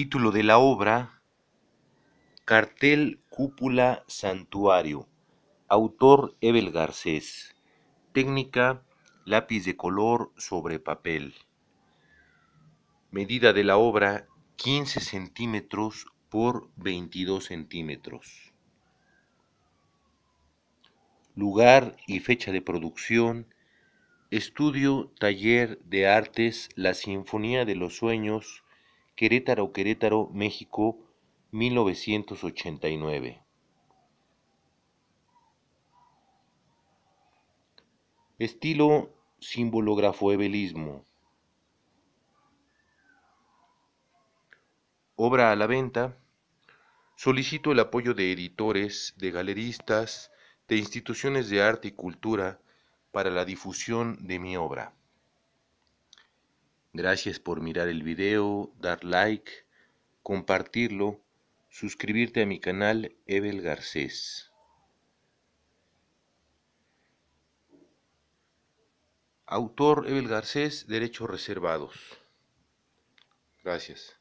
Título de la obra, Cartel Cúpula Santuario, autor Ebel Garcés, técnica lápiz de color sobre papel. Medida de la obra 15 centímetros por 22 centímetros. Lugar y fecha de producción. Estudio Taller de Artes La Sinfonía de los Sueños Querétaro, Querétaro, México, 1989. Estilo simbolografo Ebelismo. Obra a la venta. Solicito el apoyo de editores, de galeristas, de instituciones de arte y cultura para la difusión de mi obra. Gracias por mirar el video, dar like, compartirlo, suscribirte a mi canal Evel Garcés. Autor Evel Garcés, Derechos Reservados. Gracias.